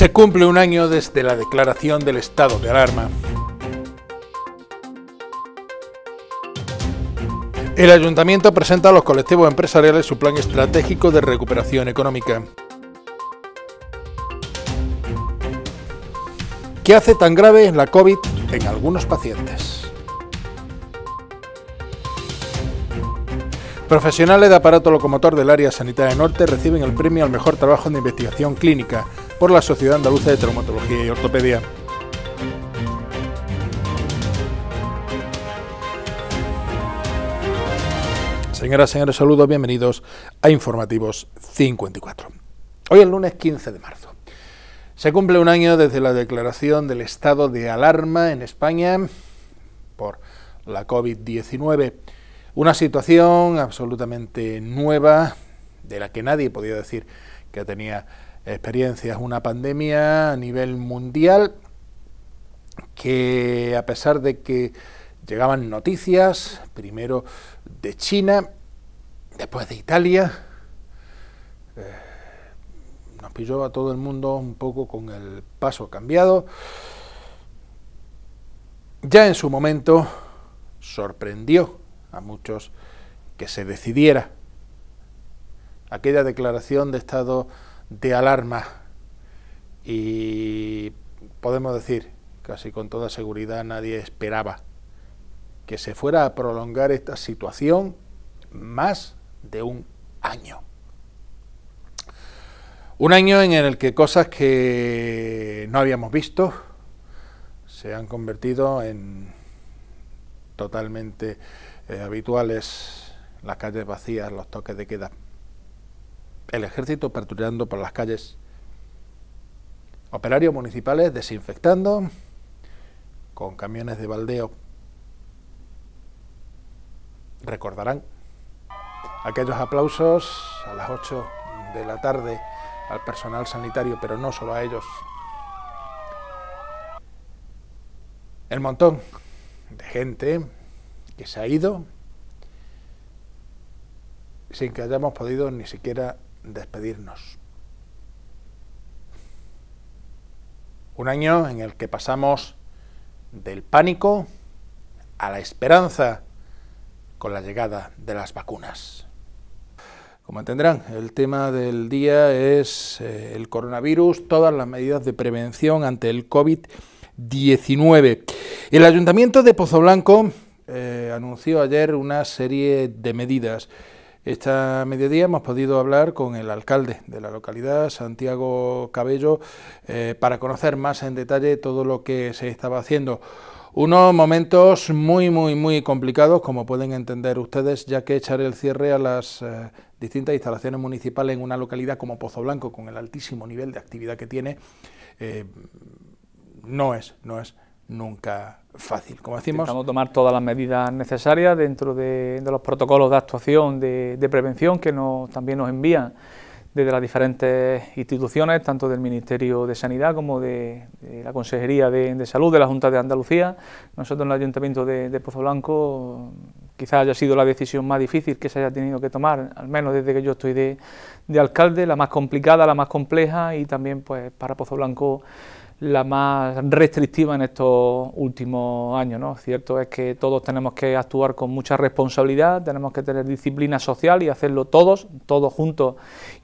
Se cumple un año desde la declaración del estado de alarma. El ayuntamiento presenta a los colectivos empresariales su plan estratégico de recuperación económica. ¿Qué hace tan grave la COVID en algunos pacientes? Profesionales de aparato locomotor del área sanitaria norte reciben el premio al mejor trabajo de investigación clínica por la Sociedad Andaluza de Traumatología y Ortopedia. Señoras, señores, saludos, bienvenidos a Informativos 54. Hoy es el lunes 15 de marzo. Se cumple un año desde la declaración del estado de alarma en España por la COVID-19. Una situación absolutamente nueva de la que nadie podía decir que tenía experiencias, una pandemia a nivel mundial que a pesar de que llegaban noticias, primero de China, después de Italia, eh, nos pilló a todo el mundo un poco con el paso cambiado. Ya en su momento sorprendió a muchos que se decidiera aquella declaración de estado de alarma y podemos decir, casi con toda seguridad, nadie esperaba que se fuera a prolongar esta situación más de un año. Un año en el que cosas que no habíamos visto se han convertido en totalmente eh, habituales, las calles vacías, los toques de queda el ejército patrullando por las calles, operarios municipales desinfectando con camiones de baldeo. Recordarán aquellos aplausos a las 8 de la tarde al personal sanitario, pero no solo a ellos. El montón de gente que se ha ido sin que hayamos podido ni siquiera despedirnos. Un año en el que pasamos del pánico a la esperanza con la llegada de las vacunas. Como entenderán, el tema del día es eh, el coronavirus, todas las medidas de prevención ante el COVID-19. El ayuntamiento de Pozoblanco eh, anunció ayer una serie de medidas. Esta mediodía hemos podido hablar con el alcalde de la localidad, Santiago Cabello, eh, para conocer más en detalle todo lo que se estaba haciendo. Unos momentos muy, muy, muy complicados, como pueden entender ustedes, ya que echar el cierre a las eh, distintas instalaciones municipales en una localidad como Pozo Blanco, con el altísimo nivel de actividad que tiene, eh, no es, no es nunca fácil. Como decimos... Intentamos tomar todas las medidas necesarias dentro de, los protocolos de actuación de, prevención que nos, también nos envían desde las diferentes instituciones, tanto del Ministerio de Sanidad como de, la Consejería de, Salud, de la Junta de Andalucía. Nosotros en el Ayuntamiento de, de Pozo Blanco quizás haya sido la decisión más difícil que se haya tenido que tomar, al menos desde que yo estoy de, alcalde, la más complicada, la más compleja y también pues para Pozo Blanco la más restrictiva en estos últimos años. ¿no? Cierto es que todos tenemos que actuar con mucha responsabilidad, tenemos que tener disciplina social y hacerlo todos, todos juntos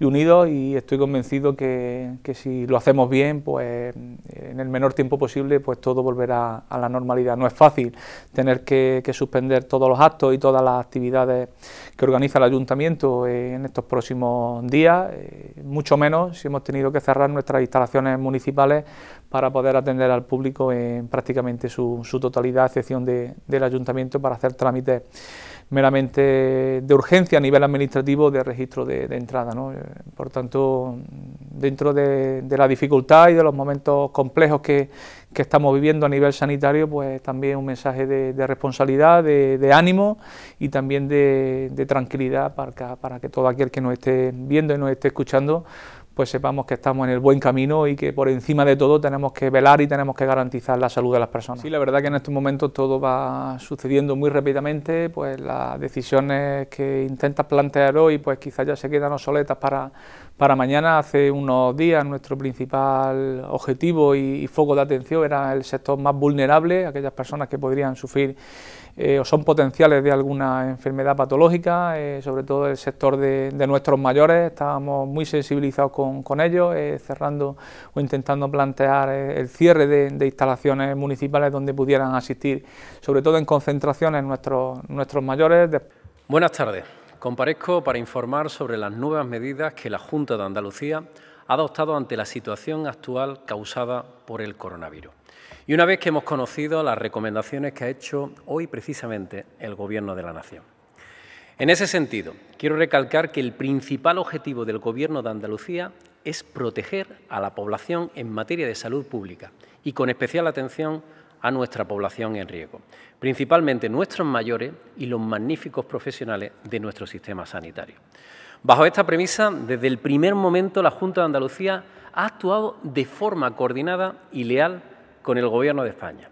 y unidos y estoy convencido que, si lo hacemos bien, pues en el menor tiempo posible, pues todo volverá a la normalidad. No es fácil tener que, que suspender todos los actos y todas las actividades que organiza el ayuntamiento eh, en estos próximos días, eh, mucho menos si hemos tenido que cerrar nuestras instalaciones municipales para poder atender al público en prácticamente su, totalidad, a excepción del ayuntamiento, para hacer trámites meramente de urgencia a nivel administrativo de registro de, entrada. Eh, por tanto, dentro de, la dificultad y de los momentos complejos que, estamos viviendo a nivel sanitario, pues también un mensaje de, responsabilidad, de, ánimo y también de, tranquilidad para que todo aquel que nos esté viendo y nos esté escuchando pues sepamos que estamos en el buen camino y que por encima de todo tenemos que velar y tenemos que garantizar la salud de las personas. Sí, la verdad que en estos momentos todo va sucediendo muy rápidamente, pues las decisiones que intentas plantear hoy, pues quizás ya se quedan obsoletas para, para mañana. Hace unos días nuestro principal objetivo y foco de atención era el sector más vulnerable, aquellas personas que podrían sufrir eh, o son potenciales de alguna enfermedad patológica, eh, sobre todo el sector de, nuestros mayores, estábamos muy sensibilizados con, ellos, eh, cerrando o intentando plantear el cierre de, instalaciones municipales donde pudieran asistir, sobre todo en concentraciones nuestros, nuestros mayores. Buenas tardes. Comparezco para informar sobre las nuevas medidas que la Junta de Andalucía ha adoptado ante la situación actual causada por el coronavirus. Y una vez que hemos conocido las recomendaciones que ha hecho hoy precisamente el Gobierno de la Nación. En ese sentido, quiero recalcar que el principal objetivo del Gobierno de Andalucía es proteger a la población en materia de salud pública y con especial atención a nuestra población en riesgo, principalmente nuestros mayores y los magníficos profesionales de nuestro sistema sanitario. Bajo esta premisa, desde el primer momento la Junta de Andalucía ha actuado de forma coordinada y leal con el Gobierno de España.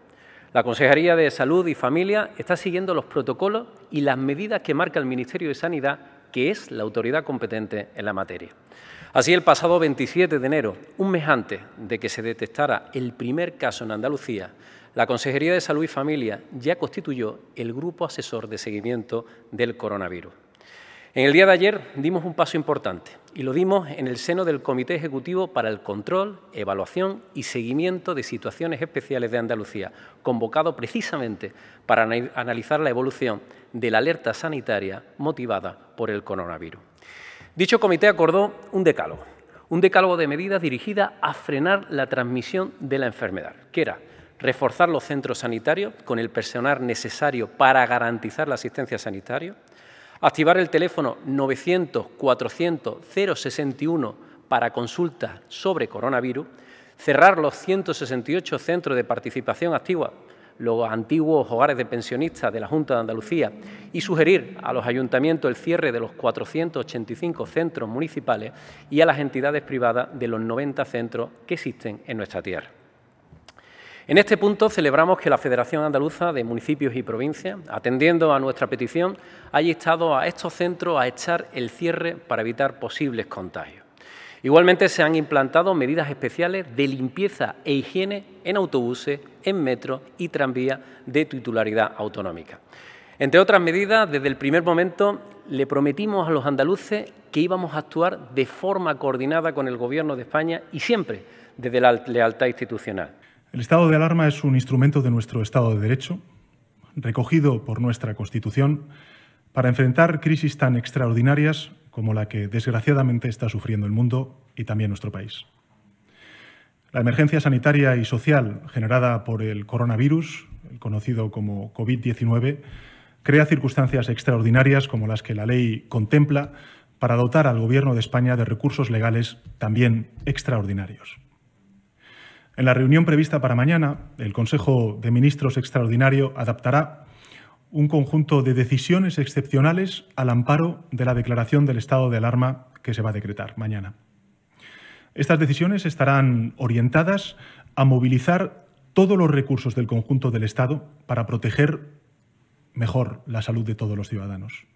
La Consejería de Salud y Familia está siguiendo los protocolos y las medidas que marca el Ministerio de Sanidad, que es la autoridad competente en la materia. Así, el pasado 27 de enero, un mes antes de que se detectara el primer caso en Andalucía, la Consejería de Salud y Familia ya constituyó el Grupo Asesor de Seguimiento del Coronavirus. En el día de ayer dimos un paso importante y lo dimos en el seno del Comité Ejecutivo para el Control, Evaluación y Seguimiento de Situaciones Especiales de Andalucía, convocado precisamente para analizar la evolución de la alerta sanitaria motivada por el coronavirus. Dicho comité acordó un decálogo, un decálogo de medidas dirigidas a frenar la transmisión de la enfermedad, que era reforzar los centros sanitarios con el personal necesario para garantizar la asistencia sanitaria, Activar el teléfono 900-400-061 para consultas sobre coronavirus. Cerrar los 168 centros de participación activa, los antiguos hogares de pensionistas de la Junta de Andalucía, y sugerir a los ayuntamientos el cierre de los 485 centros municipales y a las entidades privadas de los 90 centros que existen en nuestra tierra. En este punto celebramos que la Federación Andaluza de Municipios y Provincias, atendiendo a nuestra petición, haya estado a estos centros a echar el cierre para evitar posibles contagios. Igualmente se han implantado medidas especiales de limpieza e higiene en autobuses, en metro y tranvías de titularidad autonómica. Entre otras medidas, desde el primer momento le prometimos a los andaluces que íbamos a actuar de forma coordinada con el Gobierno de España y siempre desde la lealtad institucional. El estado de alarma es un instrumento de nuestro Estado de Derecho, recogido por nuestra Constitución, para enfrentar crisis tan extraordinarias como la que desgraciadamente está sufriendo el mundo y también nuestro país. La emergencia sanitaria y social generada por el coronavirus, conocido como COVID-19, crea circunstancias extraordinarias como las que la ley contempla para dotar al Gobierno de España de recursos legales también extraordinarios. En la reunión prevista para mañana, el Consejo de Ministros Extraordinario adaptará un conjunto de decisiones excepcionales al amparo de la declaración del estado de alarma que se va a decretar mañana. Estas decisiones estarán orientadas a movilizar todos los recursos del conjunto del Estado para proteger mejor la salud de todos los ciudadanos.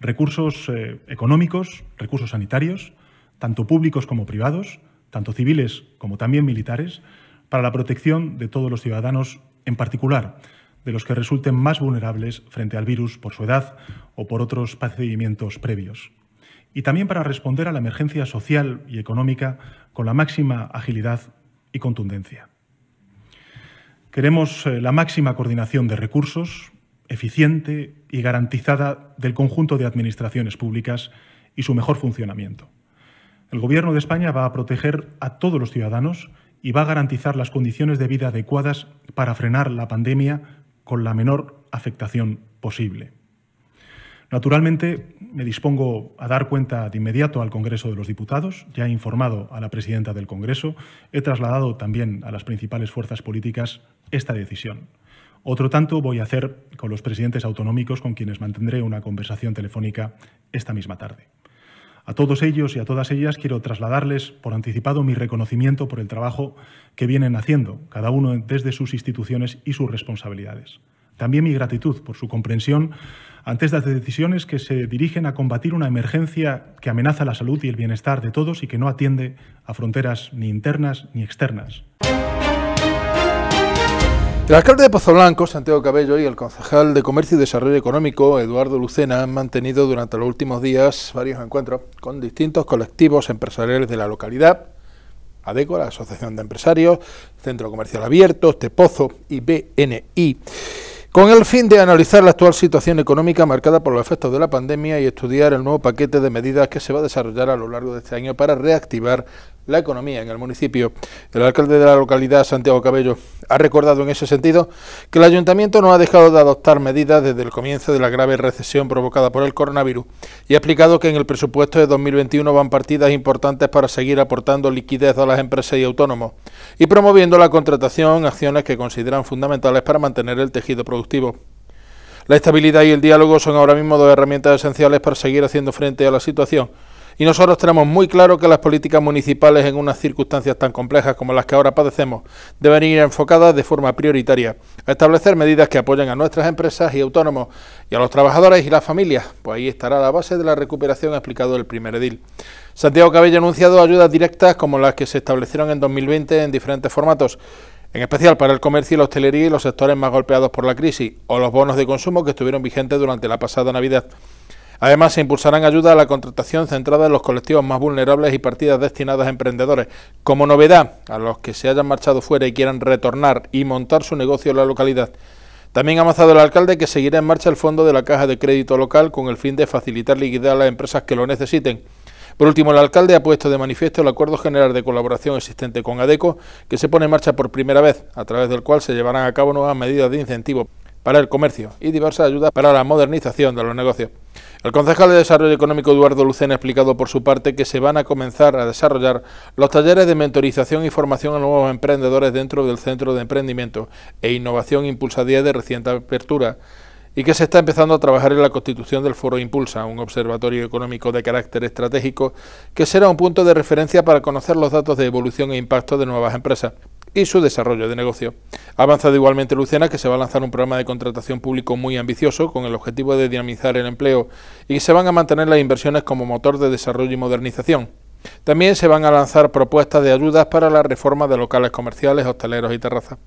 Recursos eh, económicos, recursos sanitarios, tanto públicos como privados, tanto civiles como también militares, para la protección de todos los ciudadanos, en particular de los que resulten más vulnerables frente al virus por su edad o por otros procedimientos previos. Y también para responder a la emergencia social y económica con la máxima agilidad y contundencia. Queremos eh, la máxima coordinación de recursos, eficiente y garantizada del conjunto de administraciones públicas y su mejor funcionamiento. El Gobierno de España va a proteger a todos los ciudadanos y va a garantizar las condiciones de vida adecuadas para frenar la pandemia con la menor afectación posible. Naturalmente, me dispongo a dar cuenta de inmediato al Congreso de los Diputados. Ya he informado a la presidenta del Congreso. He trasladado también a las principales fuerzas políticas esta decisión. Otro tanto voy a hacer con los presidentes autonómicos con quienes mantendré una conversación telefónica esta misma tarde. A todos ellos y a todas ellas quiero trasladarles por anticipado mi reconocimiento por el trabajo que vienen haciendo, cada uno desde sus instituciones y sus responsabilidades. También mi gratitud por su comprensión ante estas decisiones que se dirigen a combatir una emergencia que amenaza la salud y el bienestar de todos y que no atiende a fronteras ni internas ni externas. El alcalde de Blanco, Santiago Cabello, y el concejal de Comercio y Desarrollo Económico, Eduardo Lucena, han mantenido durante los últimos días varios encuentros con distintos colectivos empresariales de la localidad, ADECO, la Asociación de Empresarios, Centro Comercial Abierto, Tepozo y BNI, con el fin de analizar la actual situación económica marcada por los efectos de la pandemia y estudiar el nuevo paquete de medidas que se va a desarrollar a lo largo de este año para reactivar la economía en el municipio. El alcalde de la localidad, Santiago Cabello, ha recordado en ese sentido que el ayuntamiento no ha dejado de adoptar medidas desde el comienzo de la grave recesión provocada por el coronavirus y ha explicado que en el presupuesto de 2021 van partidas importantes para seguir aportando liquidez a las empresas y autónomos y promoviendo la contratación, acciones que consideran fundamentales para mantener el tejido productivo. La estabilidad y el diálogo son ahora mismo dos herramientas esenciales para seguir haciendo frente a la situación y nosotros tenemos muy claro que las políticas municipales en unas circunstancias tan complejas como las que ahora padecemos deben ir enfocadas de forma prioritaria a establecer medidas que apoyen a nuestras empresas y autónomos y a los trabajadores y las familias. Pues ahí estará la base de la recuperación, explicado el primer edil. Santiago Cabello ha anunciado ayudas directas como las que se establecieron en 2020 en diferentes formatos en especial para el comercio y la hostelería y los sectores más golpeados por la crisis, o los bonos de consumo que estuvieron vigentes durante la pasada Navidad. Además, se impulsarán ayudas a la contratación centrada en los colectivos más vulnerables y partidas destinadas a emprendedores. Como novedad, a los que se hayan marchado fuera y quieran retornar y montar su negocio en la localidad. También ha avanzado el alcalde que seguirá en marcha el fondo de la Caja de Crédito Local con el fin de facilitar liquidez a las empresas que lo necesiten. Por último, el alcalde ha puesto de manifiesto el Acuerdo General de Colaboración existente con ADECO, que se pone en marcha por primera vez, a través del cual se llevarán a cabo nuevas medidas de incentivo para el comercio y diversas ayudas para la modernización de los negocios. El concejal de Desarrollo Económico Eduardo Lucena ha explicado por su parte que se van a comenzar a desarrollar los talleres de mentorización y formación a nuevos emprendedores dentro del Centro de Emprendimiento e Innovación Impulsa 10 de reciente apertura y que se está empezando a trabajar en la constitución del Foro Impulsa, un observatorio económico de carácter estratégico que será un punto de referencia para conocer los datos de evolución e impacto de nuevas empresas y su desarrollo de negocio. Ha avanzado igualmente Lucena que se va a lanzar un programa de contratación público muy ambicioso con el objetivo de dinamizar el empleo y que se van a mantener las inversiones como motor de desarrollo y modernización. También se van a lanzar propuestas de ayudas para la reforma de locales comerciales, hosteleros y terrazas.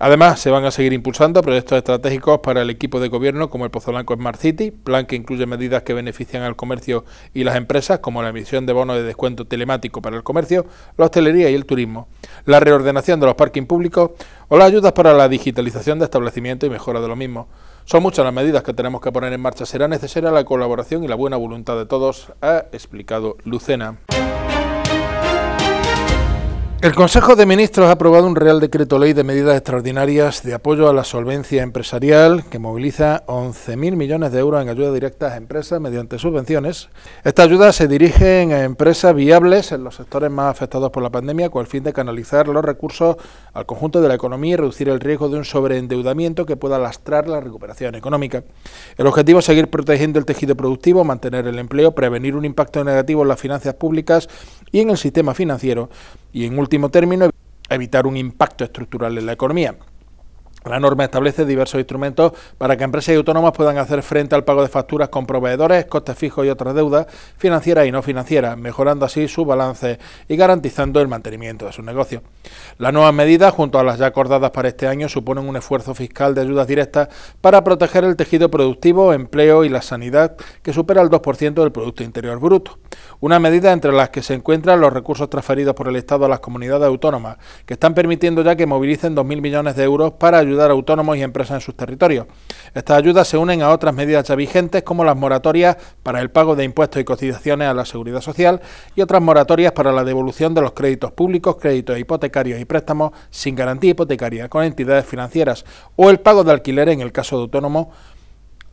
Además, se van a seguir impulsando proyectos estratégicos para el equipo de gobierno como el Pozolanco Smart City, plan que incluye medidas que benefician al comercio y las empresas, como la emisión de bonos de descuento telemático para el comercio, la hostelería y el turismo, la reordenación de los parking públicos o las ayudas para la digitalización de establecimientos y mejora de los mismos. Son muchas las medidas que tenemos que poner en marcha. Será necesaria la colaboración y la buena voluntad de todos, ha explicado Lucena. El Consejo de Ministros ha aprobado un Real Decreto Ley de Medidas Extraordinarias de Apoyo a la Solvencia Empresarial que moviliza 11.000 millones de euros en ayudas directas a empresas mediante subvenciones. Esta ayuda se dirige a empresas viables en los sectores más afectados por la pandemia con el fin de canalizar los recursos al conjunto de la economía y reducir el riesgo de un sobreendeudamiento que pueda lastrar la recuperación económica. El objetivo es seguir protegiendo el tejido productivo, mantener el empleo, prevenir un impacto negativo en las finanzas públicas y en el sistema financiero y en último, último término, evitar un impacto estructural en la economía. La norma establece diversos instrumentos para que empresas y autónomas puedan hacer frente al pago de facturas con proveedores, costes fijos y otras deudas financieras y no financieras, mejorando así su balance y garantizando el mantenimiento de su negocio. Las nuevas medidas, junto a las ya acordadas para este año, suponen un esfuerzo fiscal de ayudas directas para proteger el tejido productivo, empleo y la sanidad, que supera el 2% del Producto Interior Bruto. Una medida entre las que se encuentran los recursos transferidos por el Estado a las comunidades autónomas, que están permitiendo ya que movilicen 2.000 millones de euros para ayudar a autónomos y empresas en sus territorios. Estas ayudas se unen a otras medidas ya vigentes como las moratorias para el pago de impuestos y cotizaciones a la seguridad social y otras moratorias para la devolución de los créditos públicos, créditos hipotecarios y préstamos sin garantía hipotecaria con entidades financieras o el pago de alquiler en el caso de autónomo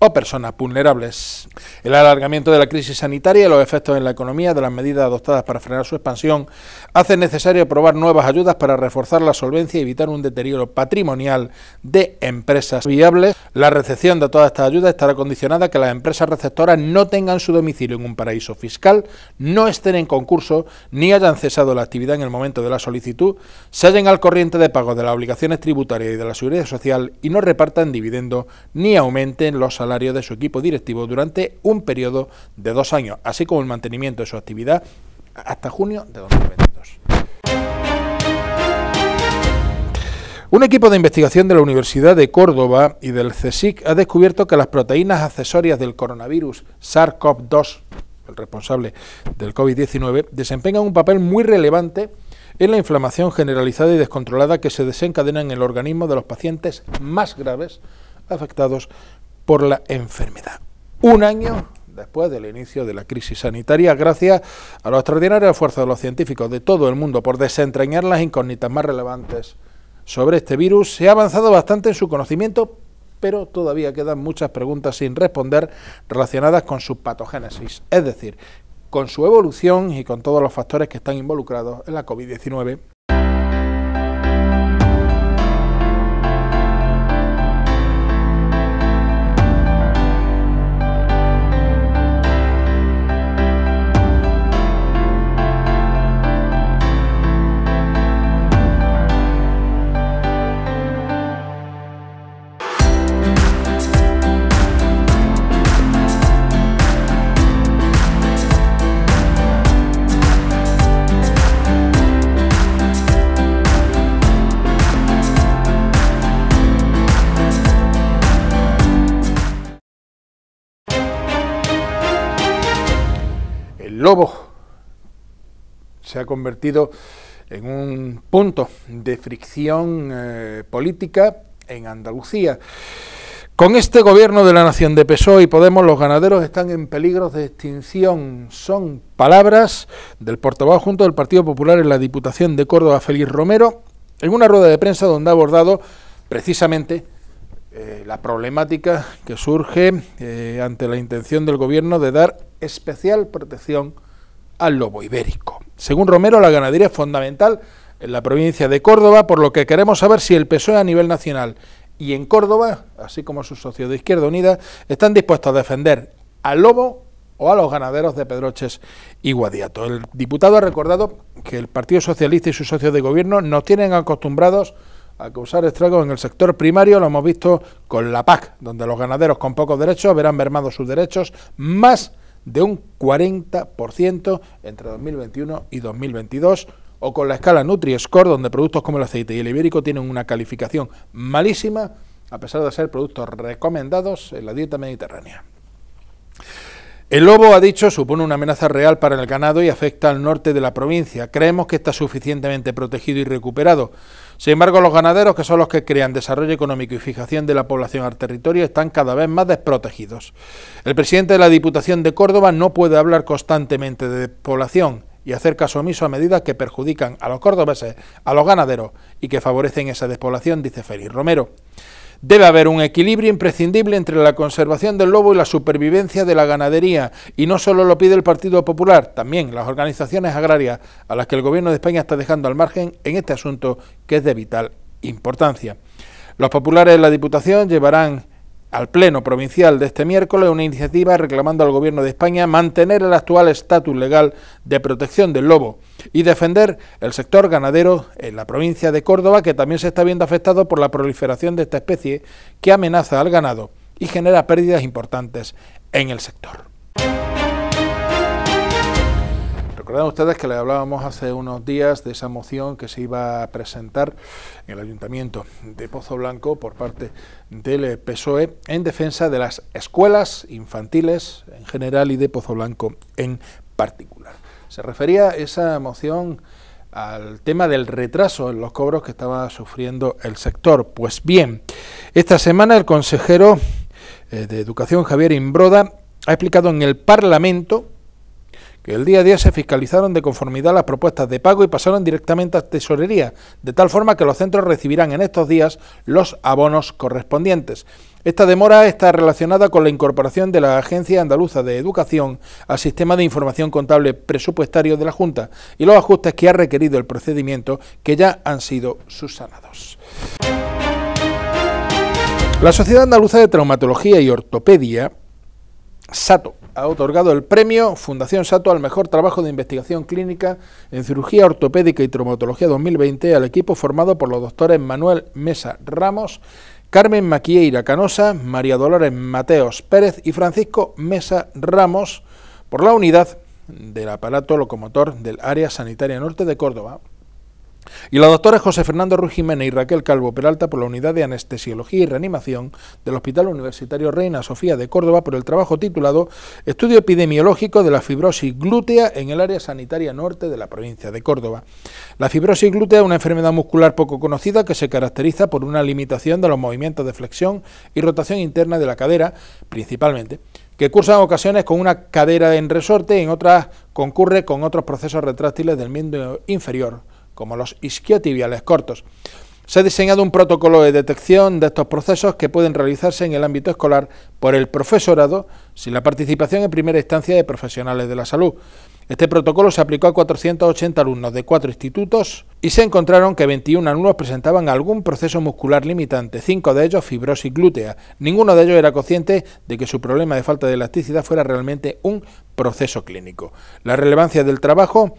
o personas vulnerables. El alargamiento de la crisis sanitaria y los efectos en la economía de las medidas adoptadas para frenar su expansión hacen necesario aprobar nuevas ayudas para reforzar la solvencia y evitar un deterioro patrimonial de empresas viables. La recepción de todas estas ayudas estará condicionada a que las empresas receptoras no tengan su domicilio en un paraíso fiscal, no estén en concurso ni hayan cesado la actividad en el momento de la solicitud, se hallen al corriente de pago de las obligaciones tributarias y de la seguridad social y no repartan dividendos ni aumenten los salarios de su equipo directivo durante un periodo de dos años, así como el mantenimiento de su actividad hasta junio de 2022. Un equipo de investigación de la Universidad de Córdoba y del CSIC ha descubierto que las proteínas accesorias del coronavirus SARS-CoV-2, el responsable del COVID-19, desempeñan un papel muy relevante en la inflamación generalizada y descontrolada que se desencadena en el organismo de los pacientes más graves afectados por la enfermedad. Un año después del inicio de la crisis sanitaria, gracias a los extraordinarios esfuerzos de los científicos de todo el mundo por desentrañar las incógnitas más relevantes sobre este virus, se ha avanzado bastante en su conocimiento, pero todavía quedan muchas preguntas sin responder relacionadas con su patogénesis, es decir, con su evolución y con todos los factores que están involucrados en la COVID-19 se ha convertido en un punto de fricción eh, política en Andalucía. Con este gobierno de la nación de PSOE y Podemos, los ganaderos están en peligro de extinción. Son palabras del portavoz junto del Partido Popular en la Diputación de Córdoba, Félix Romero, en una rueda de prensa donde ha abordado precisamente eh, la problemática que surge eh, ante la intención del gobierno de dar especial protección al lobo ibérico. Según Romero, la ganadería es fundamental en la provincia de Córdoba, por lo que queremos saber si el PSOE a nivel nacional y en Córdoba, así como sus socios de Izquierda Unida, están dispuestos a defender al lobo o a los ganaderos de Pedroches y Guadiato. El diputado ha recordado que el Partido Socialista y sus socios de gobierno nos tienen acostumbrados a causar estragos en el sector primario, lo hemos visto con la PAC, donde los ganaderos con pocos derechos verán mermados sus derechos más de un 40% entre 2021 y 2022 o con la escala Nutri-Score, donde productos como el aceite y el ibérico tienen una calificación malísima, a pesar de ser productos recomendados en la dieta mediterránea. El lobo, ha dicho, supone una amenaza real para el ganado y afecta al norte de la provincia. Creemos que está suficientemente protegido y recuperado. Sin embargo, los ganaderos, que son los que crean desarrollo económico y fijación de la población al territorio, están cada vez más desprotegidos. El presidente de la Diputación de Córdoba no puede hablar constantemente de población y hacer caso omiso a medidas que perjudican a los cordobeses, a los ganaderos y que favorecen esa despoblación, dice Félix Romero. Debe haber un equilibrio imprescindible entre la conservación del lobo y la supervivencia de la ganadería, y no solo lo pide el Partido Popular, también las organizaciones agrarias, a las que el Gobierno de España está dejando al margen en este asunto que es de vital importancia. Los populares de la Diputación llevarán al Pleno Provincial de este miércoles una iniciativa reclamando al Gobierno de España mantener el actual estatus legal de protección del lobo y defender el sector ganadero en la provincia de Córdoba, que también se está viendo afectado por la proliferación de esta especie que amenaza al ganado y genera pérdidas importantes en el sector. Recuerdan ustedes que le hablábamos hace unos días de esa moción que se iba a presentar en el Ayuntamiento de Pozo Blanco por parte del PSOE en defensa de las escuelas infantiles en general y de Pozo Blanco en particular. Se refería esa moción al tema del retraso en los cobros que estaba sufriendo el sector. Pues bien, esta semana el consejero eh, de Educación Javier Imbroda ha explicado en el Parlamento que el día a día se fiscalizaron de conformidad las propuestas de pago y pasaron directamente a tesorería, de tal forma que los centros recibirán en estos días los abonos correspondientes. Esta demora está relacionada con la incorporación de la Agencia Andaluza de Educación al Sistema de Información Contable Presupuestario de la Junta y los ajustes que ha requerido el procedimiento que ya han sido subsanados. La Sociedad Andaluza de Traumatología y Ortopedia, SATO, ha otorgado el premio Fundación Sato al mejor trabajo de investigación clínica en cirugía ortopédica y traumatología 2020 al equipo formado por los doctores Manuel Mesa Ramos, Carmen Maquieira Canosa, María Dolores Mateos Pérez y Francisco Mesa Ramos por la unidad del aparato locomotor del Área Sanitaria Norte de Córdoba y la doctora José Fernando Ruiz Jiménez y Raquel Calvo Peralta por la Unidad de Anestesiología y Reanimación del Hospital Universitario Reina Sofía de Córdoba por el trabajo titulado Estudio epidemiológico de la fibrosis glútea en el área sanitaria norte de la provincia de Córdoba. La fibrosis glútea es una enfermedad muscular poco conocida que se caracteriza por una limitación de los movimientos de flexión y rotación interna de la cadera, principalmente que cursa en ocasiones con una cadera en resorte y en otras concurre con otros procesos retráctiles del miembro inferior, como los isquiotibiales cortos. Se ha diseñado un protocolo de detección de estos procesos que pueden realizarse en el ámbito escolar por el profesorado sin la participación en primera instancia de profesionales de la salud. Este protocolo se aplicó a 480 alumnos de cuatro institutos y se encontraron que 21 alumnos presentaban algún proceso muscular limitante, ...cinco de ellos fibrosis glútea. Ninguno de ellos era consciente de que su problema de falta de elasticidad fuera realmente un proceso clínico. La relevancia del trabajo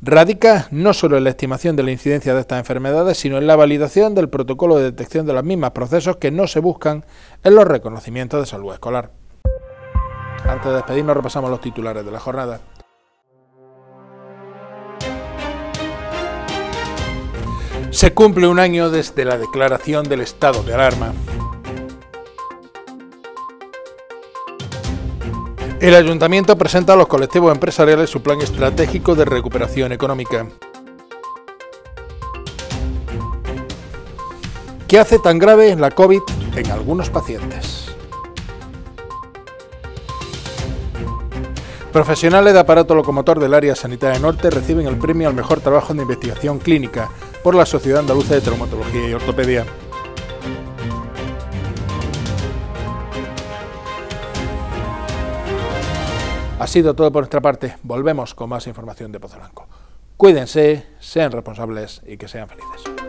radica no solo en la estimación de la incidencia de estas enfermedades, sino en la validación del protocolo de detección de los mismas, procesos que no se buscan en los reconocimientos de salud escolar. Antes de despedirnos repasamos los titulares de la jornada. Se cumple un año desde la declaración del estado de alarma. El ayuntamiento presenta a los colectivos empresariales su plan estratégico de recuperación económica. ¿Qué hace tan grave la COVID en algunos pacientes? Profesionales de aparato locomotor del área sanitaria norte reciben el premio al mejor trabajo de investigación clínica por la Sociedad Andaluza de Traumatología y Ortopedia. Ha sido todo por nuestra parte. Volvemos con más información de Pozo Blanco. Cuídense, sean responsables y que sean felices.